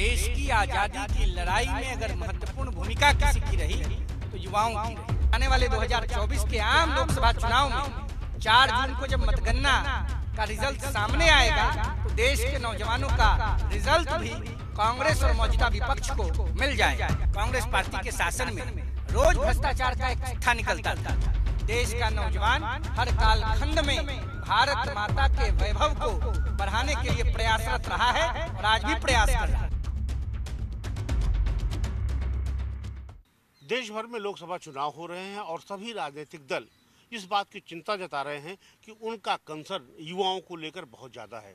देश की आजादी की लड़ाई में अगर महत्वपूर्ण भूमिका किसी की रही तो युवाओं की आने वाले 2024 के आम लोकसभा चुनाव में चार जून को जब मतगणना का रिजल्ट सामने आएगा तो देश के नौजवानों का रिजल्ट भी कांग्रेस और मौजूदा विपक्ष को मिल जाए कांग्रेस पार्टी के शासन में रोज भ्रष्टाचार का एक चिट्ठा निकलता था देश का नौजवान हर कालखंड में भारत माता के वैभव को बढ़ाने के लिए प्रयासरत रहा है और आज भी प्रयास कर रहा है देश भर में लोकसभा चुनाव हो रहे हैं और सभी राजनीतिक दल इस बात की चिंता जता रहे हैं कि उनका कंसर्न युवाओं को लेकर बहुत ज़्यादा है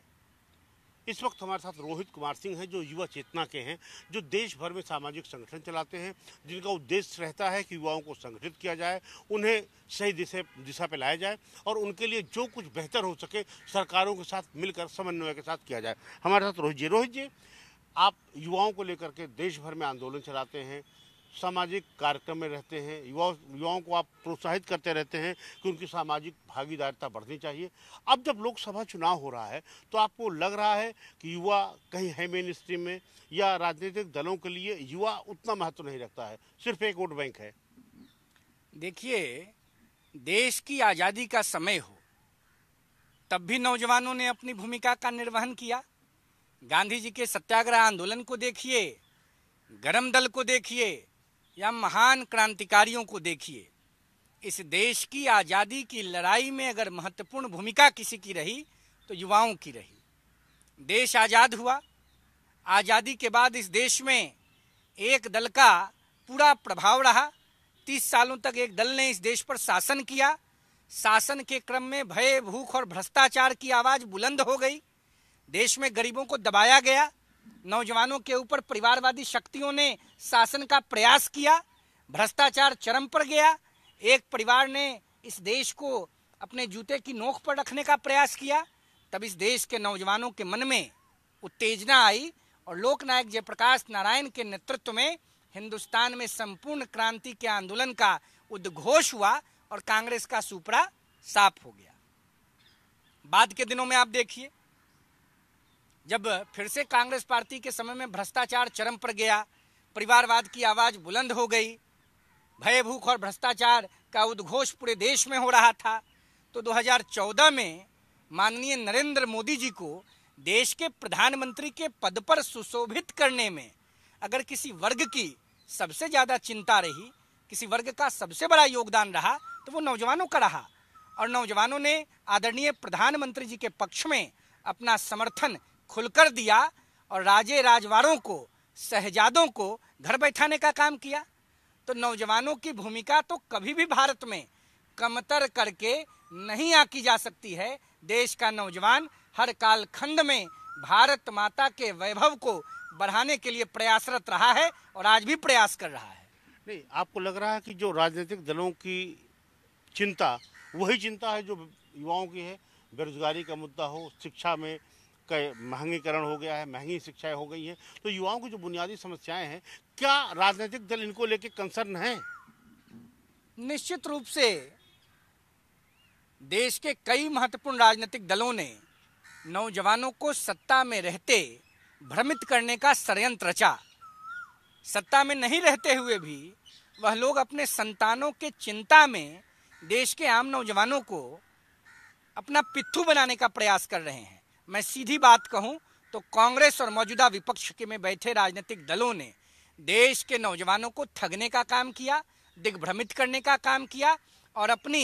इस वक्त हमारे साथ रोहित कुमार सिंह हैं जो युवा चेतना के हैं जो देश भर में सामाजिक संगठन चलाते हैं जिनका उद्देश्य रहता है कि युवाओं को संगठित किया जाए उन्हें सही दिशा दिशा पर लाया जाए और उनके लिए जो कुछ बेहतर हो सके सरकारों के साथ मिलकर समन्वय के साथ किया जाए हमारे साथ रोहित जी रोहित जी आप युवाओं को लेकर के देश भर में आंदोलन चलाते हैं सामाजिक कार्यक्रम में रहते हैं युवा युवाओं को आप प्रोत्साहित करते रहते हैं कि उनकी सामाजिक भागीदारिता बढ़नी चाहिए अब जब लोकसभा चुनाव हो रहा है तो आपको लग रहा है कि युवा कहीं है मेन स्ट्रीम में या राजनीतिक दलों के लिए युवा उतना महत्व नहीं रखता है सिर्फ एक वोट बैंक है देखिए देश की आज़ादी का समय हो तब भी नौजवानों ने अपनी भूमिका का निर्वहन किया गांधी जी के सत्याग्रह आंदोलन को देखिए गरम दल को देखिए या महान क्रांतिकारियों को देखिए इस देश की आज़ादी की लड़ाई में अगर महत्वपूर्ण भूमिका किसी की रही तो युवाओं की रही देश आज़ाद हुआ आज़ादी के बाद इस देश में एक दल का पूरा प्रभाव रहा तीस सालों तक एक दल ने इस देश पर शासन किया शासन के क्रम में भय भूख और भ्रष्टाचार की आवाज़ बुलंद हो गई देश में गरीबों को दबाया गया नौजवानों के ऊपर परिवारवादी शक्तियों ने शासन का प्रयास किया भ्रष्टाचार चरम पर गया एक परिवार ने इस देश को अपने जूते की नोक पर रखने का प्रयास किया तब इस देश के नौजवानों के मन में उत्तेजना आई और लोकनायक जयप्रकाश नारायण के नेतृत्व में हिंदुस्तान में संपूर्ण क्रांति के आंदोलन का उद्घोष हुआ और कांग्रेस का सुपड़ा साफ हो गया बाद के दिनों में आप देखिए जब फिर से कांग्रेस पार्टी के समय में भ्रष्टाचार चरम पर गया परिवारवाद की आवाज़ बुलंद हो गई भय भूख और भ्रष्टाचार का उद्घोष पूरे देश में हो रहा था तो 2014 में माननीय नरेंद्र मोदी जी को देश के प्रधानमंत्री के पद पर सुशोभित करने में अगर किसी वर्ग की सबसे ज़्यादा चिंता रही किसी वर्ग का सबसे बड़ा योगदान रहा तो वो नौजवानों का रहा और नौजवानों ने आदरणीय प्रधानमंत्री जी के पक्ष में अपना समर्थन खुलकर दिया और राजे राजवारों को शहजादों को घर बैठाने का काम किया तो नौजवानों की भूमिका तो कभी भी भारत में कमतर करके नहीं आकी जा सकती है देश का नौजवान हर कालखंड में भारत माता के वैभव को बढ़ाने के लिए प्रयासरत रहा है और आज भी प्रयास कर रहा है नहीं आपको लग रहा है कि जो राजनीतिक दलों की चिंता वही चिंता है जो युवाओं की है बेरोजगारी का मुद्दा हो शिक्षा में का महंगीकरण हो गया है महंगी शिक्षाएं हो गई हैं तो युवाओं की जो बुनियादी समस्याएं हैं क्या राजनीतिक दल इनको लेके कंसर्न है निश्चित रूप से देश के कई महत्वपूर्ण राजनीतिक दलों ने नौजवानों को सत्ता में रहते भ्रमित करने का षडयंत्र रचा सत्ता में नहीं रहते हुए भी वह लोग अपने संतानों के चिंता में देश के आम नौजवानों को अपना पिथु बनाने का प्रयास कर रहे हैं मैं सीधी बात कहूं तो कांग्रेस और मौजूदा विपक्ष के में बैठे राजनीतिक दलों ने देश के नौजवानों को ठगने का काम किया दिग्भ्रमित करने का काम किया और अपनी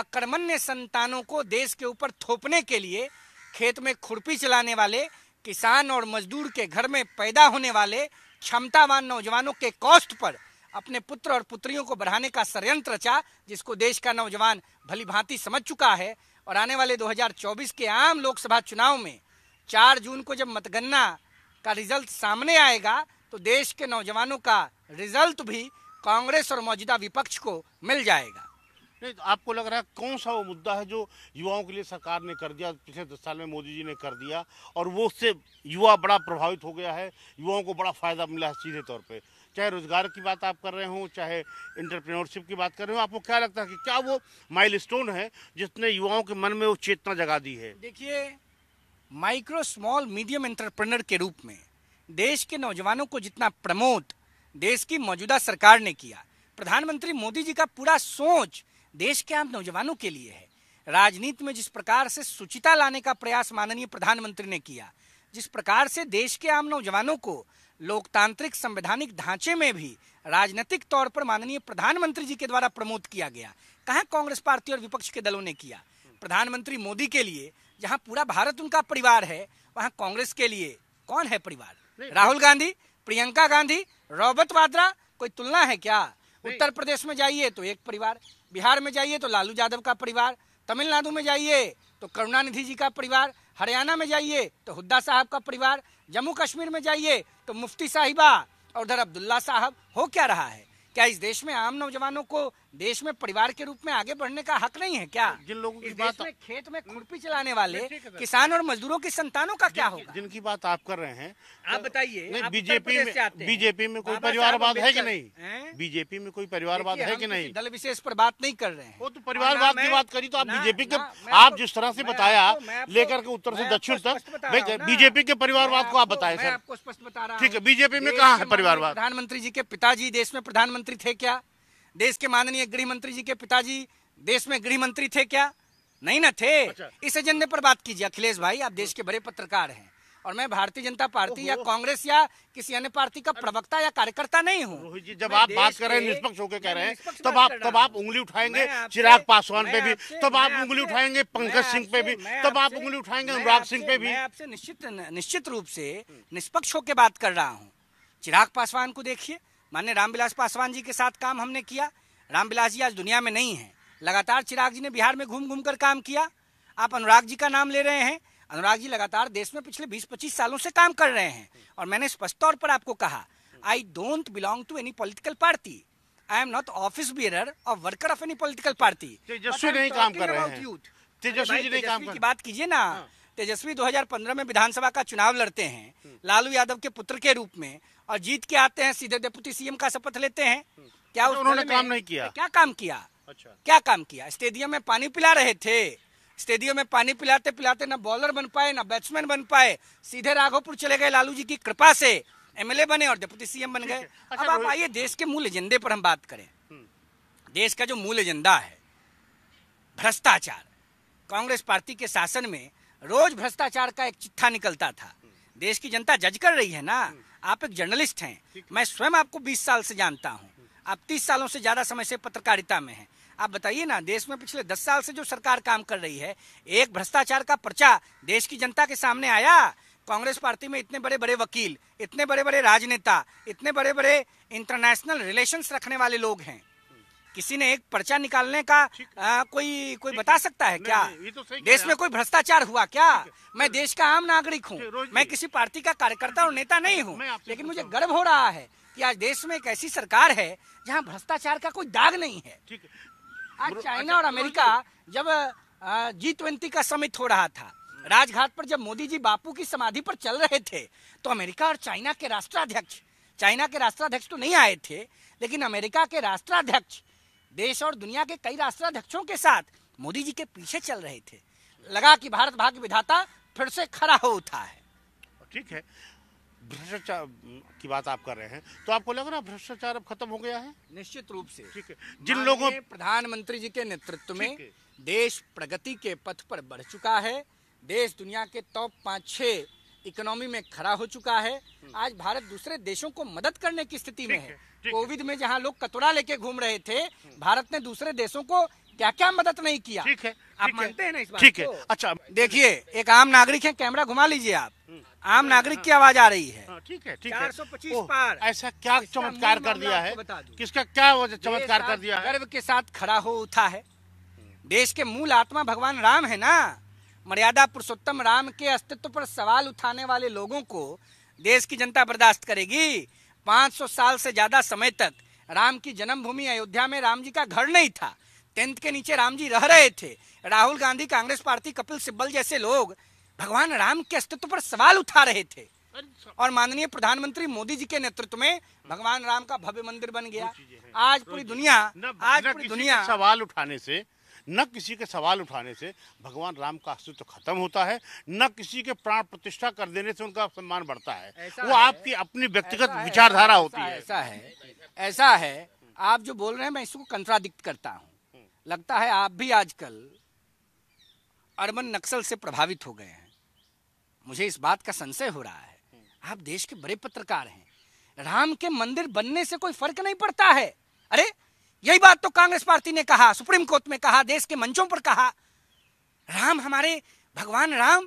अकर्मण्य संतानों को देश के ऊपर थोपने के लिए खेत में खुरपी चलाने वाले किसान और मजदूर के घर में पैदा होने वाले क्षमतावान नौजवानों के कॉस्ट पर अपने पुत्र और पुत्रियों को बढ़ाने का षडयंत्र रचा जिसको देश का नौजवान भली भांति समझ चुका है और आने वाले 2024 के आम लोकसभा चुनाव में 4 जून को जब मतगणना का रिजल्ट सामने आएगा तो देश के नौजवानों का रिजल्ट भी कांग्रेस और मौजूदा विपक्ष को मिल जाएगा नहीं तो आपको लग रहा है कौन सा वो मुद्दा है जो युवाओं के लिए सरकार ने कर दिया पिछले दस साल में मोदी जी ने कर दिया और वो उससे युवा बड़ा प्रभावित हो गया है युवाओं को बड़ा फायदा मिला है सीधे तौर पर चाहे रोजगार की बात आप कर रहे हों चाहे इंटरप्रेन्योरशिप की बात कर रहे हो आपको क्या लगता है कि क्या वो माइलस्टोन है जिसने युवाओं के मन में वो चेतना जगा दी है देखिए माइक्रो स्मॉल मीडियम एंटरप्रेनर के रूप में देश के नौजवानों को जितना प्रमोट देश की मौजूदा सरकार ने किया प्रधानमंत्री मोदी जी का पूरा सोच देश के आम नौजवानों के लिए है राजनीति में जिस प्रकार से सुचिता लाने का प्रयास माननीय प्रधानमंत्री ने किया जिस प्रकार से देश के आम नौजवानों को लोकतांत्रिक संवैधानिक ढांचे में भी राजनीतिक तौर पर माननीय प्रधानमंत्री जी के द्वारा प्रमोट किया गया कहा कांग्रेस पार्टी और विपक्ष के दलों ने किया प्रधानमंत्री मोदी के लिए जहाँ पूरा भारत उनका परिवार है वहाँ कांग्रेस के लिए कौन है परिवार राहुल गांधी प्रियंका गांधी रॉबर्ट वाड्रा कोई तुलना है क्या उत्तर प्रदेश में जाइए तो एक परिवार बिहार में जाइए तो लालू यादव का परिवार तमिलनाडु में जाइए तो करुणानिधि जी का परिवार हरियाणा में जाइए तो हुद्दा साहब का परिवार जम्मू कश्मीर में जाइए तो मुफ्ती साहिबा और उधर अब्दुल्ला साहब हो क्या रहा है क्या इस देश में आम नौजवानों को देश में परिवार के रूप में आगे बढ़ने का हक नहीं है क्या जिन लोगों की बात में खेत में खुरपी चलाने वाले किसान और मजदूरों की संतानों का क्या होगा जिनकी बात आप कर रहे हैं आप बताइए बीजेपी में बीजेपी में कोई परिवारवाद है की नहीं बीजेपी में कोई परिवारवाद है की नहीं दल विशेष पर बात नहीं कर रहे हैं वो तो परिवारवाद की बात करी तो आप बीजेपी के आप जिस तरह से बताया लेकर के उत्तर से दक्षिण तक बीजेपी के परिवारवाद को आप बताए सर आपको स्पष्ट बता रहा ठीक है बीजेपी में कहा है परिवारवाद प्रधानमंत्री जी के पिताजी देश में प्रधानमंत्री थे क्या देश के माननीय गृह मंत्री जी के पिताजी देश में गृह मंत्री थे क्या नहीं ना थे अच्छा। इस एजेंडे पर बात कीजिए अखिलेश भाई आप देश के बड़े पत्रकार हैं और मैं भारतीय जनता पार्टी या कांग्रेस या किसी अन्य पार्टी का प्रवक्ता या कार्यकर्ता नहीं हूँ जब आप बात कर रहे हैं निष्पक्ष होकर कह रहे हैं तब आप तब आप उंगली उठाएंगे चिराग पासवान पे भी तब आप उंगली उठाएंगे पंकज सिंह पे भी तब आप उंगली उठाएंगे अनुराग सिंह पे भी आपसे निश्चित निश्चित रूप से निष्पक्ष होकर बात कर रहा हूँ चिराग पासवान को देखिए मान्य रामविलास पासवान जी के साथ काम हमने किया रामविलास जी आज दुनिया में नहीं है लगातार चिराग जी ने बिहार में घूम घूम कर काम किया आप अनुराग जी का नाम ले रहे हैं अनुराग जी लगातार देश में पिछले 20-25 सालों से काम कर रहे हैं और मैंने स्पष्ट तौर पर आपको कहा I don't belong to any political party I am not office bearer और worker of any political party Tejashwi काम कर की बात कीजिए ना हाँ। तेजस्वी 2015 में विधानसभा का चुनाव लड़ते हैं हम्म। लालू यादव के पुत्र के रूप में और जीत के आते हैं सीधे डेपुटी सीएम का शपथ लेते हैं हम्म। क्या तो उन्होंने काम नहीं किया क्या काम किया अच्छा क्या काम किया स्टेडियम में पानी पिला रहे थे स्टेडियम में पानी पिलाते पिलाते ना बॉलर बन पाए ना बैट्समैन बन पाए सीधे राघोपुर चले गए लालू जी की कृपा से एमएलए बने और डेपुटी सीएम बन गए अब अच्छा, आप आइए देश के मूल एजेंडे पर हम बात करें हम्म। देश का जो मूल एजेंडा है भ्रष्टाचार कांग्रेस पार्टी के शासन में रोज भ्रष्टाचार का एक चिट्ठा निकलता था हम्म। देश की जनता जज कर रही है ना आप एक जर्नलिस्ट हैं मैं स्वयं आपको 20 साल से जानता हूं आप 30 सालों से ज़्यादा समय से पत्रकारिता में हैं आप बताइए ना देश में पिछले 10 साल से जो सरकार काम कर रही है एक भ्रष्टाचार का पर्चा देश की जनता के सामने आया कांग्रेस पार्टी में इतने बड़े बड़े वकील इतने बड़े बड़े राजनेता इतने बड़े बड़े इंटरनेशनल रिलेशन रखने वाले लोग हैं किसी ने एक पर्चा निकालने का आ, कोई कोई बता सकता है क्या नहीं, तो देश में कोई भ्रष्टाचार हुआ क्या मैं देश का आम नागरिक हूँ मैं किसी पार्टी का कार्यकर्ता और नेता नहीं हूँ लेकिन मुझे गर्व हो रहा है कि आज देश में एक ऐसी सरकार है जहाँ भ्रष्टाचार का कोई दाग नहीं है आज अच्छा, चाइना और अमेरिका जब जी ट्वेंटी का समिट हो रहा था राजघाट पर जब मोदी जी बापू की समाधि पर चल रहे थे तो अमेरिका और चाइना के राष्ट्राध्यक्ष चाइना के राष्ट्राध्यक्ष तो नहीं आए थे लेकिन अमेरिका के राष्ट्राध्यक्ष देश और दुनिया के कई राष्ट्राध्यक्षों के साथ मोदी जी के पीछे चल रहे थे लगा कि भारत भाग्य विधाता फिर से खड़ा हो उठा है ठीक है भ्रष्टाचार की बात आप कर रहे हैं तो आपको लग रहा है भ्रष्टाचार अब खत्म हो गया है निश्चित रूप से ठीक है जिन लोगों प्रधानमंत्री जी के नेतृत्व में देश प्रगति के पथ पर बढ़ चुका है देश दुनिया के टॉप पाँच छः इकोनॉमी में खड़ा हो चुका है हम्म। आज भारत दूसरे देशों को मदद करने की स्थिति में है कोविड में जहाँ लोग कतरा लेके घूम रहे थे हम्म। भारत ने दूसरे देशों को क्या क्या मदद नहीं किया ठीक है आप मानते हैं ना इस बात ठीक है अच्छा देखिए एक आम नागरिक है कैमरा घुमा लीजिए आप हम्म। आम नागरिक की आवाज आ रही है हाँ, ठीक है ठीक है चार सौ पच्चीस पार ऐसा क्या चमत्कार कर दिया है किसका क्या चमत्कार कर दिया गर्व के साथ खड़ा हो उठा है देश के मूल आत्मा भगवान राम है ना मर्यादा पुरुषोत्तम राम के अस्तित्व पर सवाल उठाने वाले लोगों को देश की जनता बर्दाश्त करेगी 500 साल से ज्यादा समय तक राम की जन्मभूमि अयोध्या में राम जी का घर नहीं था टेंथ के नीचे राम जी रह रहे थे राहुल गांधी कांग्रेस पार्टी कपिल सिब्बल जैसे लोग भगवान राम के अस्तित्व पर सवाल उठा रहे थे और माननीय प्रधानमंत्री मोदी जी के नेतृत्व में भगवान राम का भव्य मंदिर बन गया आज पूरी दुनिया आज पूरी दुनिया सवाल उठाने से न किसी के सवाल उठाने से भगवान राम का अस्तित्व खत्म होता है न किसी के प्राण प्रतिष्ठा कर देने से उनका सम्मान बढ़ता है वो है, आपकी अपनी व्यक्तिगत विचारधारा होती है ऐसा है ऐसा है आप जो बोल रहे हैं मैं इसको कंट्राडिक्ट करता हूँ लगता है आप भी आजकल अर्बन नक्सल से प्रभावित हो गए हैं मुझे इस बात का संशय हो रहा है आप देश के बड़े पत्रकार हैं राम के मंदिर बनने से कोई फर्क नहीं पड़ता है अरे यही बात तो कांग्रेस पार्टी ने कहा सुप्रीम कोर्ट में कहा देश के मंचों पर कहा राम हमारे भगवान राम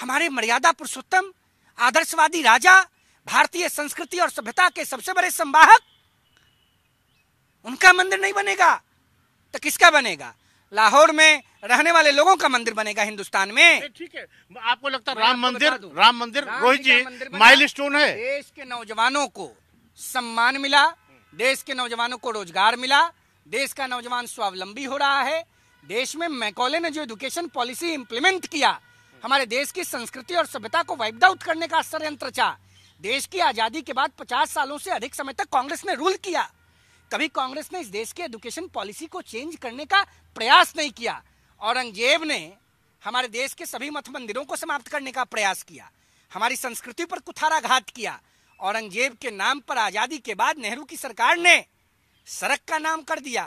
हमारे मर्यादा पुरुषोत्तम आदर्शवादी राजा भारतीय संस्कृति और सभ्यता के सबसे बड़े संवाहक उनका मंदिर नहीं बनेगा तो किसका बनेगा लाहौर में रहने वाले लोगों का मंदिर बनेगा हिंदुस्तान में ठीक है आपको लगता है राम मंदिर राम मंदिर रोहित जी माइल स्टोन है देश के नौजवानों को सम्मान मिला देश के नौजवानों को रोजगार मिला देश का नौजवान स्वावलंबी हो रहा है देश में मैकोले ने जो एजुकेशन पॉलिसी इम्प्लीमेंट किया हमारे देश की संस्कृति और सभ्यता को वाइप आउट करने का षडयंत्र चाह देश की आज़ादी के बाद 50 सालों से अधिक समय तक कांग्रेस ने रूल किया कभी कांग्रेस ने इस देश की एजुकेशन पॉलिसी को चेंज करने का प्रयास नहीं किया औरंगजेब ने हमारे देश के सभी मठ मंदिरों को समाप्त करने का प्रयास किया हमारी संस्कृति पर कुथाराघात किया औरंगजेब के नाम पर आज़ादी के बाद नेहरू की सरकार ने सड़क का नाम कर दिया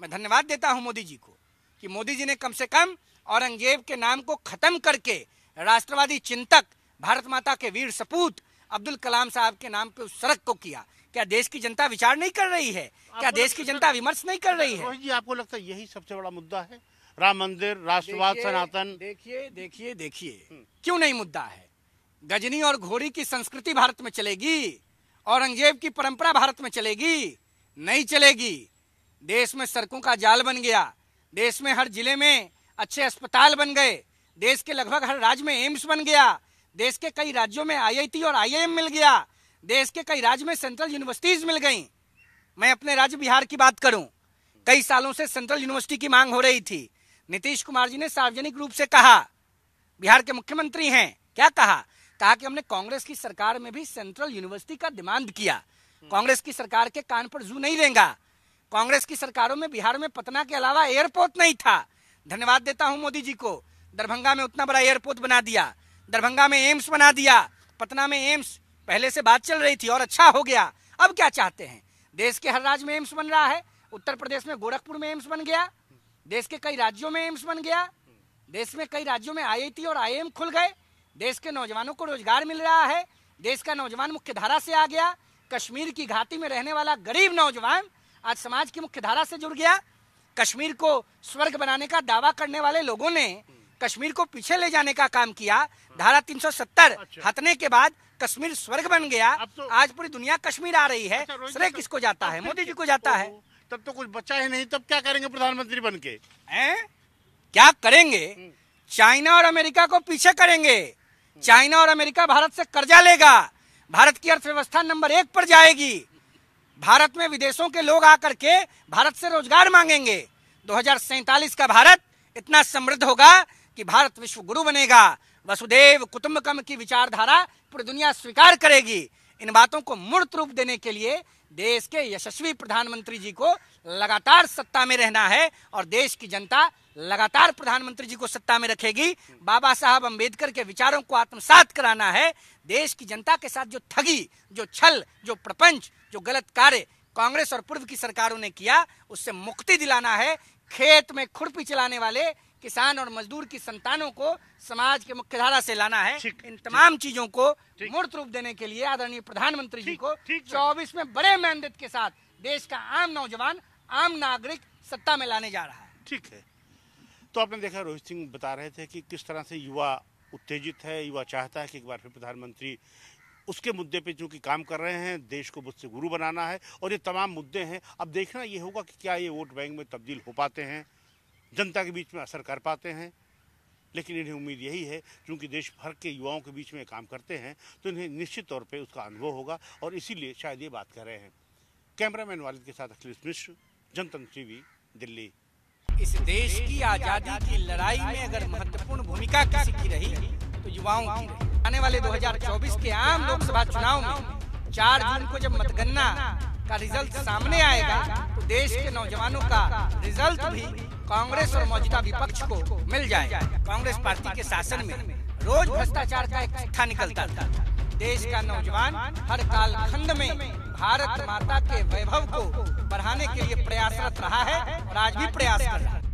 मैं धन्यवाद देता हूं मोदी जी को कि मोदी जी ने कम से कम औरंगजेब के नाम को ख़त्म करके राष्ट्रवादी चिंतक भारत माता के वीर सपूत अब्दुल कलाम साहब के नाम पे उस सड़क को किया क्या देश की जनता विचार नहीं कर रही है क्या देश की जनता विमर्श नहीं कर रही है जी आपको लगता है यही सबसे बड़ा मुद्दा है राम मंदिर राष्ट्रवाद सनातन देखिए देखिए देखिए क्यों नहीं मुद्दा है गजनी और घोड़ी की संस्कृति भारत में चलेगी औरंगजेब की परंपरा भारत में चलेगी नहीं चलेगी देश में सड़कों का जाल बन गया देश में हर जिले में अच्छे अस्पताल बन गए देश के लगभग हर राज्य में एम्स बन गया देश के कई राज्यों में आईआईटी और आईआईएम मिल गया देश के कई राज्य में सेंट्रल यूनिवर्सिटीज मिल गई मैं अपने राज्य बिहार की बात करूं कई सालों से सेंट्रल यूनिवर्सिटी की मांग हो रही थी नीतीश कुमार जी ने सार्वजनिक रूप से कहा बिहार के मुख्यमंत्री हैं क्या कहा कहा कि हमने कांग्रेस की सरकार में भी सेंट्रल यूनिवर्सिटी का डिमांड किया कांग्रेस की सरकार के कान पर जू नहीं देगा कांग्रेस की सरकारों में बिहार में पटना के अलावा एयरपोर्ट नहीं था धन्यवाद देता हूं मोदी जी को दरभंगा में उतना बड़ा एयरपोर्ट बना दिया दरभंगा में एम्स बना दिया पटना में एम्स पहले से बात चल रही थी और अच्छा हो गया अब क्या चाहते हैं देश के हर राज्य में एम्स बन रहा है उत्तर प्रदेश में गोरखपुर में एम्स बन गया देश के कई राज्यों में एम्स बन गया देश में कई राज्यों में आई और आई खुल गए देश के नौजवानों को रोजगार मिल रहा है देश का नौजवान मुख्य धारा से आ गया कश्मीर की घाटी में रहने वाला गरीब नौजवान आज समाज की मुख्य धारा से जुड़ गया कश्मीर को स्वर्ग बनाने का दावा करने वाले लोगों ने कश्मीर को पीछे ले जाने का काम किया धारा 370 अच्छा। हटने के बाद कश्मीर स्वर्ग बन गया तो, आज पूरी दुनिया कश्मीर आ रही है अच्छा, श्रेय किसको जाता है मोदी जी को जाता है तब तो कुछ बच्चा ही नहीं तब क्या करेंगे प्रधानमंत्री बन के क्या करेंगे हम्म। चाइना और अमेरिका को पीछे करेंगे चाइना और अमेरिका भारत से कर्जा लेगा भारत की अर्थव्यवस्था नंबर एक पर जाएगी भारत में विदेशों के लोग आकर के भारत से रोजगार मांगेंगे दो का भारत इतना समृद्ध होगा कि भारत विश्व गुरु बनेगा वसुदेव कुटुम्बकम की विचारधारा पूरी दुनिया स्वीकार करेगी इन बातों को मूर्त रूप देने के लिए देश के यशस्वी प्रधानमंत्री जी को लगातार सत्ता में रहना है और देश की जनता लगातार प्रधानमंत्री जी को सत्ता में रखेगी बाबा साहब अंबेडकर के विचारों को आत्मसात कराना है देश की जनता के साथ जो ठगी जो छल जो प्रपंच जो गलत कार्य कांग्रेस और पूर्व की सरकारों ने किया उससे मुक्ति दिलाना है खेत में खुरपी चलाने वाले किसान और मजदूर की संतानों को समाज के मुख्य धारा से लाना है इन तमाम चीजों को मूर्त रूप देने के लिए आदरणीय प्रधानमंत्री जी को चौबीस में बड़े मेहनत के साथ देश का आम नौजवान आम नागरिक सत्ता में लाने जा रहा है ठीक है तो आपने देखा रोहित सिंह बता रहे थे कि किस तरह से युवा उत्तेजित है युवा चाहता है कि एक बार फिर प्रधानमंत्री उसके मुद्दे पे जो कि काम कर रहे हैं देश को मुझसे गुरु बनाना है और ये तमाम मुद्दे हैं अब देखना ये होगा कि क्या ये वोट बैंक में तब्दील हो पाते हैं जनता के बीच में असर कर पाते हैं लेकिन इन्हें उम्मीद यही है क्योंकि देश भर के युवाओं के बीच में काम करते हैं तो इन्हें निश्चित तौर पे उसका अनुभव होगा और इसीलिए शायद ये बात कर रहे हैं कैमरामैन वालिद के साथ अखिलेश मिश्र जनतंत्र टीवी दिल्ली इस देश की आजादी की लड़ाई में अगर महत्वपूर्ण भूमिका किसी की रही तो युवाओं की आने वाले 2024 के आम लोकसभा चुनाव में चार जून को जब मतगणना का रिजल्ट सामने आएगा तो देश के नौजवानों का रिजल्ट भी कांग्रेस और मौजूदा विपक्ष को मिल जाए कांग्रेस पार्टी के शासन में रोज भ्रष्टाचार का एक ठा निकलता था देश का नौजवान हर कालखंड में भारत माता के वैभव को बढ़ाने के लिए प्रयासरत रहा है और आज भी प्रयास कर रहा है